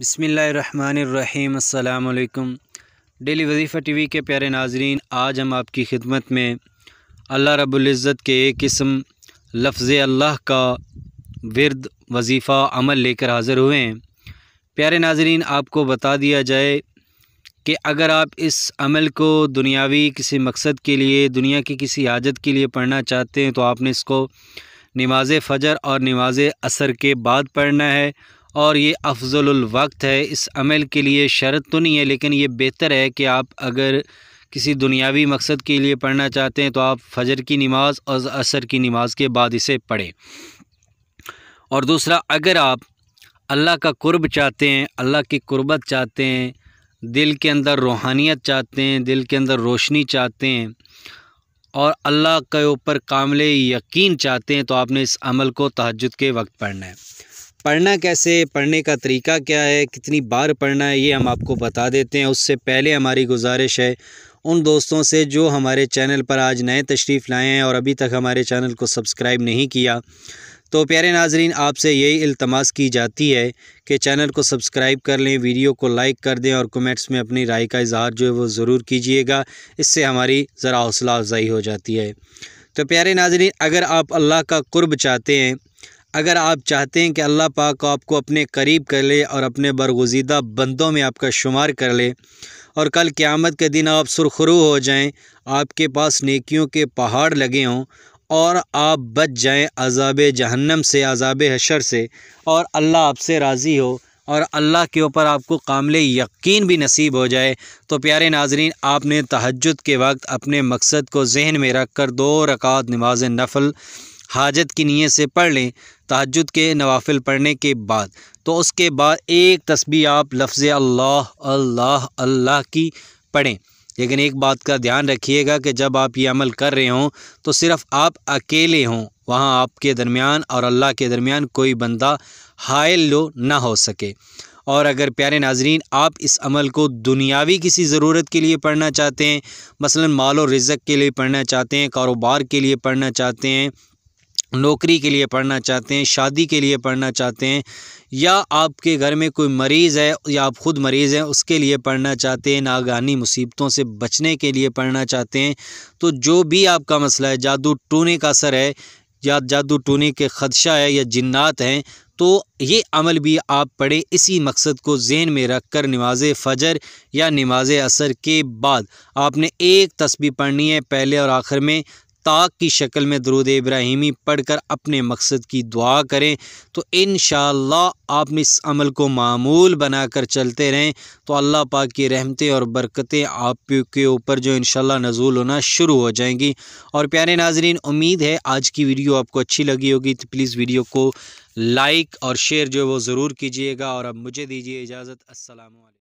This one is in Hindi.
बसमिलकुम डेली वजीफ़ा टी वी के प्यारे नाजरीन आज हम आपकी खिदमत में अल्लाह रब्ज़त के एक किस्म लफ्ज़ अल्लाह का वर्द वजीफ़ा अमल लेकर हाज़िर हुए हैं प्यारे नाजरीन आपको बता दिया जाए कि अगर आप इस अमल को दुनियावी किसी मकसद के लिए दुनिया की किसी हाजत के लिए पढ़ना चाहते हैं तो आपने इसको नमाज फ़जर और नमाज असर के बाद पढ़ना है और ये अफजल वक्त है इस अमल के लिए शर्त तो नहीं है लेकिन ये बेहतर है कि आप अगर किसी दुनियावी मकसद के लिए पढ़ना चाहते हैं तो आप फजर की नमाज़ और असर की नमाज के बाद इसे पढ़ें और दूसरा अगर आप अल्लाह का कुर्ब चाहते हैं अल्लाह की कुर्बत चाहते हैं दिल के अंदर रूहानियत चाहते हैं दिल के अंदर रोशनी चाहते हैं और अल्लाह के ऊपर कामले यकीन चाहते हैं तो आपने इस अमल को तहजद के वक्त पढ़ना है पढ़ना कैसे पढ़ने का तरीका क्या है कितनी बार पढ़ना है ये हम आपको बता देते हैं उससे पहले हमारी गुजारिश है उन दोस्तों से जो हमारे चैनल पर आज नए तशरीफ़ लाए हैं और अभी तक हमारे चैनल को सब्सक्राइब नहीं किया तो प्यारे नाजरीन आपसे यही अल्तमास की जाती है कि चैनल को सब्सक्राइब कर लें वीडियो को लाइक कर दें और कमेंट्स में अपनी राय का इजहार जो है वो ज़रूर कीजिएगा इससे हमारी ज़रा हौसला अफजाई हो जाती है तो प्यारे नाजरीन अगर आप अल्लाह का कुर्ब चाहते हैं अगर आप चाहते हैं कि अल्लाह पाक आपको अपने करीब कर ले और अपने बरगुजीदा बंदों में आपका शुमार कर ले और कल क़्यामत के दिन आप सुरखरू हो जाएं आपके पास नेकियों के पहाड़ लगे हों और आप बच जाएं अजाब जहन्नम से अजाब हशर से और अल्लाह आपसे राज़ी हो और अल्लाह के ऊपर आपको कामिल यकीन भी नसीब हो जाए तो प्यारे नाजरीन आपने तहजद के वक्त अपने मकसद को जहन में रख कर दो रकात नमाज नफल हाजत की नीयत से पढ़ लें तहजद के नवाफिल पढ़ने के बाद तो उसके बाद एक तस्बी आप लफ्ज़ अल्लाह अल्लाह अल्लाह की पढ़ें लेकिन एक बात का ध्यान रखिएगा कि जब आप ये अमल कर रहे हों तो सिर्फ़ आप अकेले हों वहाँ आपके दरमियान और अल्लाह के दरमियान कोई बंदा हायल लो ना हो सके और अगर प्यारे नाजरीन आप इस अमल को दुनियावी किसी ज़रूरत के लिए पढ़ना चाहते हैं मसलन माल और रिज़क के लिए पढ़ना चाहते हैं कारोबार के लिए पढ़ना चाहते हैं नौकरी के लिए पढ़ना चाहते हैं शादी के लिए पढ़ना चाहते हैं या आपके घर में कोई मरीज़ है या आप ख़ुद मरीज़ हैं उसके लिए पढ़ना चाहते हैं नागानी मुसीबतों से बचने के लिए पढ़ना चाहते हैं तो जो भी आपका मसला है जादू टूने का असर है या जादू टूने के ख़दशा है या जिन्नात हैं तो ये अमल भी आप पढ़े इसी मकसद को जेन में रख कर नमाज फ़जर या नमाज असर के बाद आपने एक तस्वीर पढ़नी है पहले और आखिर में ताक की शक्ल में दरुद इब्राहिमी पढ़ कर अपने मकसद की दुआ करें तो इन आप इस अमल को मामूल बना कर चलते रहें तो अल्लाह पाक की रहमतें और बरकतें आप के ऊपर जो इन नज़ूल होना शुरू हो जाएंगी और प्यारे नाजरीन उम्मीद है आज की वीडियो आपको अच्छी लगी होगी तो प्लीज़ वीडियो को लाइक और शेयर जो है वो ज़रूर कीजिएगा और अब मुझे दीजिए इजाज़त असल